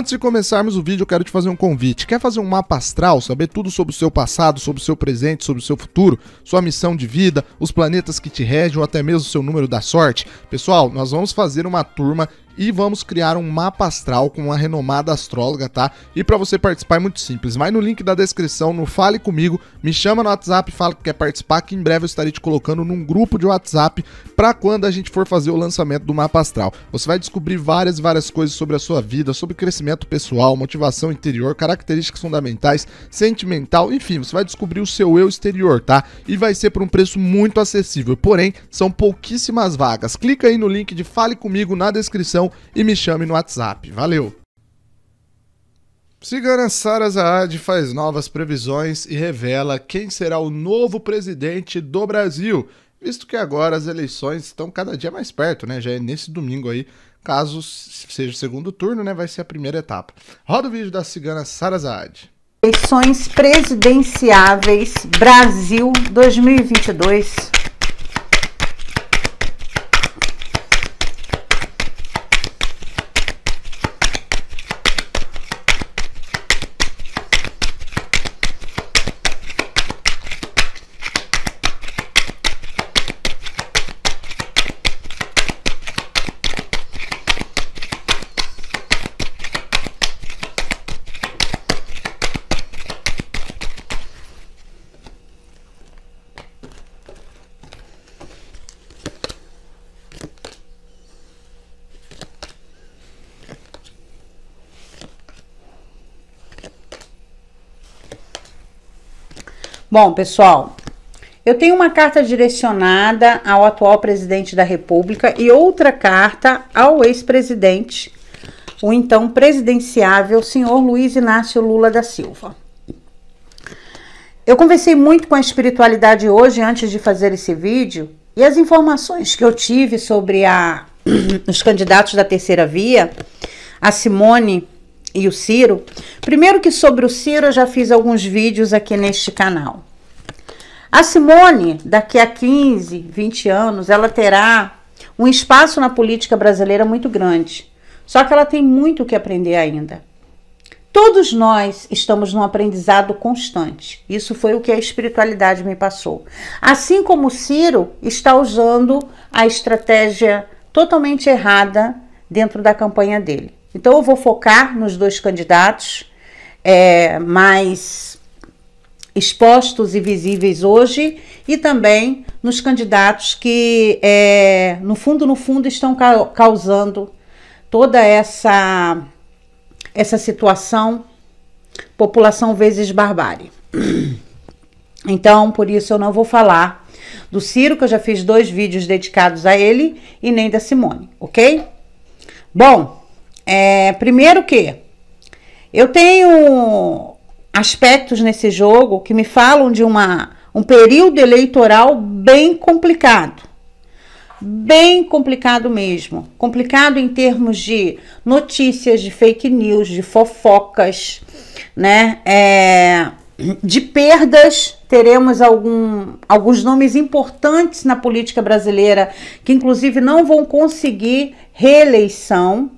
Antes de começarmos o vídeo, eu quero te fazer um convite. Quer fazer um mapa astral, saber tudo sobre o seu passado, sobre o seu presente, sobre o seu futuro, sua missão de vida, os planetas que te regem ou até mesmo o seu número da sorte? Pessoal, nós vamos fazer uma turma e vamos criar um mapa astral com uma renomada astróloga, tá? E para você participar é muito simples. Vai no link da descrição, no Fale Comigo, me chama no WhatsApp, fala que quer participar, que em breve eu estarei te colocando num grupo de WhatsApp para quando a gente for fazer o lançamento do mapa astral. Você vai descobrir várias e várias coisas sobre a sua vida, sobre crescimento pessoal, motivação interior, características fundamentais, sentimental, enfim, você vai descobrir o seu eu exterior, tá? E vai ser por um preço muito acessível. Porém, são pouquíssimas vagas. Clica aí no link de Fale Comigo na descrição descrição e me chame no WhatsApp. Valeu! Cigana Sara Zaad faz novas previsões e revela quem será o novo presidente do Brasil, visto que agora as eleições estão cada dia mais perto, né? Já é nesse domingo aí, caso seja segundo turno, né? Vai ser a primeira etapa. Roda o vídeo da cigana Sara Zaad. Eleições presidenciáveis Brasil 2022. Bom, pessoal, eu tenho uma carta direcionada ao atual presidente da República e outra carta ao ex-presidente, o então presidenciável senhor Luiz Inácio Lula da Silva. Eu conversei muito com a espiritualidade hoje antes de fazer esse vídeo e as informações que eu tive sobre a, os candidatos da terceira via, a Simone e o Ciro. Primeiro que sobre o Ciro eu já fiz alguns vídeos aqui neste canal. A Simone, daqui a 15, 20 anos, ela terá um espaço na política brasileira muito grande. Só que ela tem muito o que aprender ainda. Todos nós estamos num aprendizado constante. Isso foi o que a espiritualidade me passou. Assim como o Ciro está usando a estratégia totalmente errada dentro da campanha dele. Então eu vou focar nos dois candidatos é, mais expostos e visíveis hoje e também nos candidatos que, é, no fundo, no fundo, estão causando toda essa, essa situação, população vezes barbárie. Então, por isso eu não vou falar do Ciro, que eu já fiz dois vídeos dedicados a ele, e nem da Simone, ok? Bom, é, primeiro que eu tenho aspectos nesse jogo que me falam de uma, um período eleitoral bem complicado. Bem complicado mesmo. Complicado em termos de notícias, de fake news, de fofocas, né? É, de perdas, teremos algum, alguns nomes importantes na política brasileira que, inclusive, não vão conseguir reeleição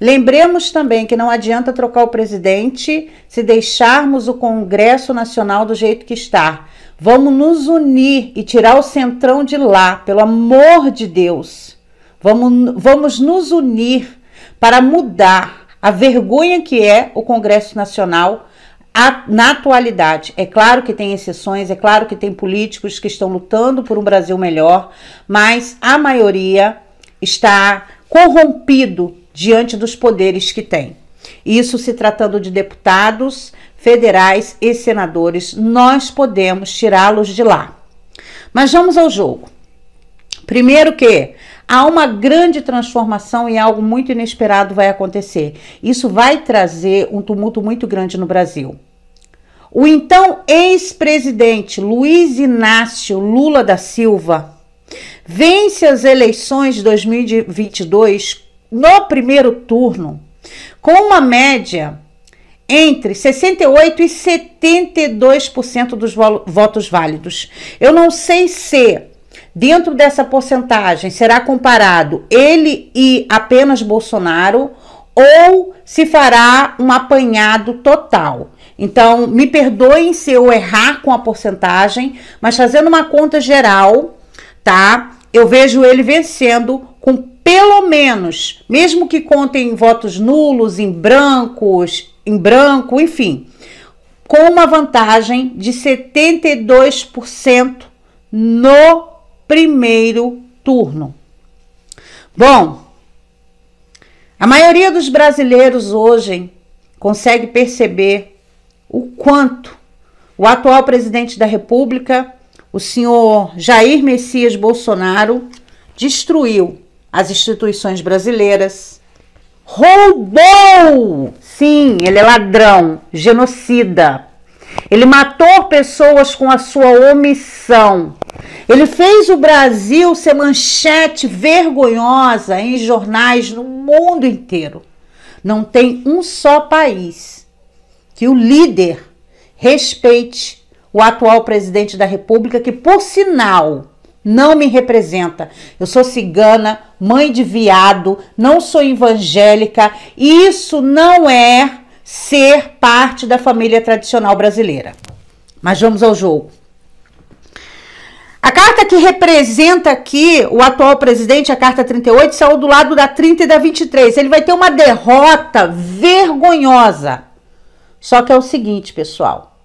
Lembremos também que não adianta trocar o presidente se deixarmos o Congresso Nacional do jeito que está. Vamos nos unir e tirar o centrão de lá, pelo amor de Deus. Vamos, vamos nos unir para mudar a vergonha que é o Congresso Nacional na atualidade. É claro que tem exceções, é claro que tem políticos que estão lutando por um Brasil melhor, mas a maioria está corrompido diante dos poderes que tem. Isso se tratando de deputados federais e senadores, nós podemos tirá-los de lá. Mas vamos ao jogo. Primeiro que há uma grande transformação e algo muito inesperado vai acontecer. Isso vai trazer um tumulto muito grande no Brasil. O então ex-presidente Luiz Inácio Lula da Silva vence as eleições de 2022 no primeiro turno, com uma média entre 68 e 72% dos votos válidos. Eu não sei se dentro dessa porcentagem será comparado ele e apenas Bolsonaro ou se fará um apanhado total. Então, me perdoem se eu errar com a porcentagem, mas fazendo uma conta geral, tá? Eu vejo ele vencendo pelo menos, mesmo que contem votos nulos, em brancos, em branco, enfim, com uma vantagem de 72% no primeiro turno. Bom, a maioria dos brasileiros hoje consegue perceber o quanto o atual presidente da República, o senhor Jair Messias Bolsonaro, destruiu as instituições brasileiras, roubou! Sim, ele é ladrão, genocida. Ele matou pessoas com a sua omissão. Ele fez o Brasil ser manchete vergonhosa em jornais no mundo inteiro. Não tem um só país que o líder respeite o atual presidente da República, que, por sinal, não me representa. Eu sou cigana, mãe de viado, não sou evangélica. Isso não é ser parte da família tradicional brasileira. Mas vamos ao jogo. A carta que representa aqui o atual presidente, a carta 38, saiu do lado da 30 e da 23. Ele vai ter uma derrota vergonhosa. Só que é o seguinte, pessoal: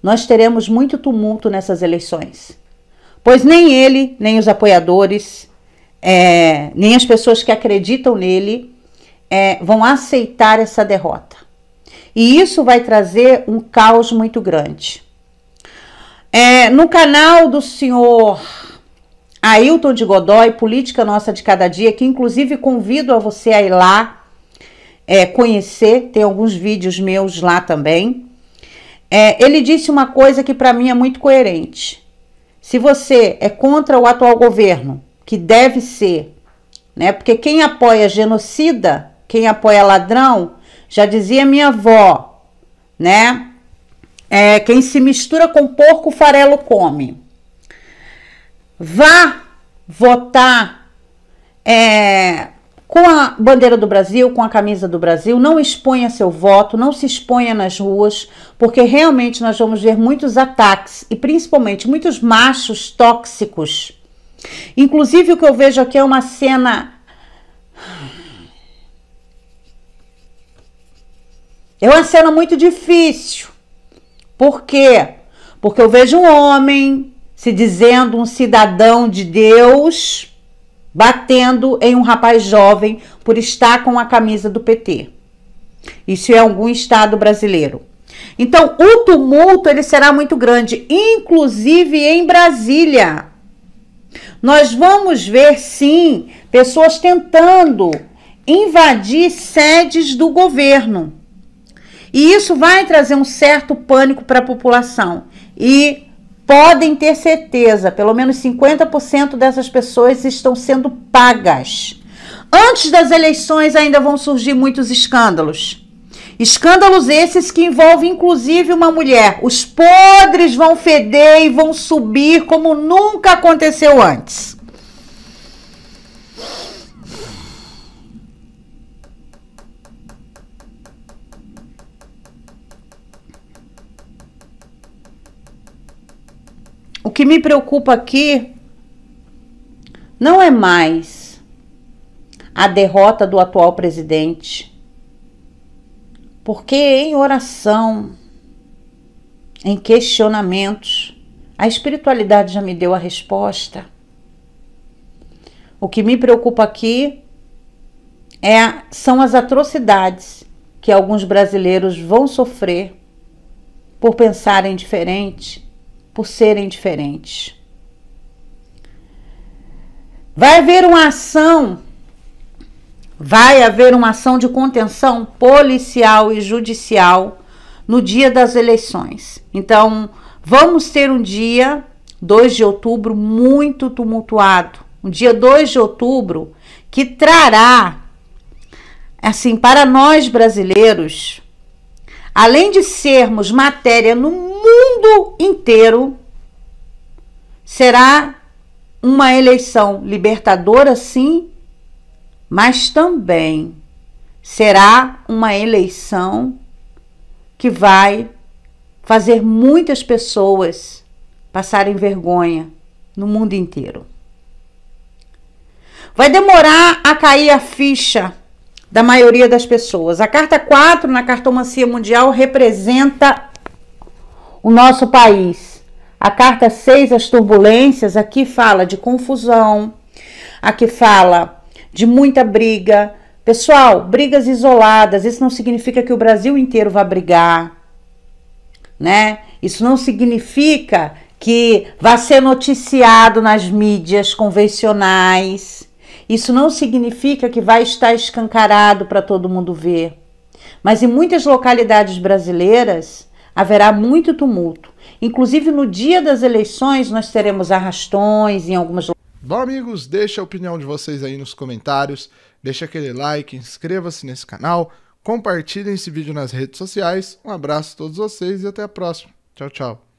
nós teremos muito tumulto nessas eleições pois nem ele, nem os apoiadores, é, nem as pessoas que acreditam nele é, vão aceitar essa derrota. E isso vai trazer um caos muito grande. É, no canal do senhor Ailton de Godoy, Política Nossa de Cada Dia, que inclusive convido a você a ir lá é, conhecer, tem alguns vídeos meus lá também. É, ele disse uma coisa que para mim é muito coerente se você é contra o atual governo, que deve ser, né? Porque quem apoia genocida, quem apoia ladrão, já dizia minha avó, né? É, quem se mistura com porco, farelo come. Vá votar é, com a bandeira do Brasil, com a camisa do Brasil, não exponha seu voto, não se exponha nas ruas, porque realmente nós vamos ver muitos ataques e principalmente muitos machos tóxicos. Inclusive o que eu vejo aqui é uma cena É uma cena muito difícil. Por quê? Porque eu vejo um homem se dizendo um cidadão de Deus, batendo em um rapaz jovem por estar com a camisa do PT. Isso é algum estado brasileiro. Então, o tumulto ele será muito grande, inclusive em Brasília. Nós vamos ver sim pessoas tentando invadir sedes do governo. E isso vai trazer um certo pânico para a população. E podem ter certeza, pelo menos 50% dessas pessoas estão sendo pagas. Antes das eleições ainda vão surgir muitos escândalos. Escândalos esses que envolvem inclusive uma mulher. Os podres vão feder e vão subir como nunca aconteceu antes. que me preocupa aqui não é mais a derrota do atual presidente, porque em oração, em questionamentos, a espiritualidade já me deu a resposta. O que me preocupa aqui é, são as atrocidades que alguns brasileiros vão sofrer por pensarem diferente por serem diferentes. Vai haver uma ação, vai haver uma ação de contenção policial e judicial no dia das eleições. Então, vamos ter um dia 2 de outubro muito tumultuado. Um dia 2 de outubro que trará assim para nós brasileiros, além de sermos matéria no mundo inteiro será uma eleição libertadora, sim, mas também será uma eleição que vai fazer muitas pessoas passarem vergonha no mundo inteiro. Vai demorar a cair a ficha da maioria das pessoas. A carta 4 na cartomancia mundial representa o nosso país. A carta 6, as turbulências, aqui fala de confusão, aqui fala de muita briga. Pessoal, brigas isoladas, isso não significa que o Brasil inteiro vai brigar, né? Isso não significa que vai ser noticiado nas mídias convencionais. Isso não significa que vai estar escancarado para todo mundo ver. Mas em muitas localidades brasileiras, haverá muito tumulto. Inclusive no dia das eleições nós teremos arrastões em algumas Bom, amigos, deixa a opinião de vocês aí nos comentários, deixa aquele like, inscreva-se nesse canal, compartilhem esse vídeo nas redes sociais. Um abraço a todos vocês e até a próxima. Tchau, tchau.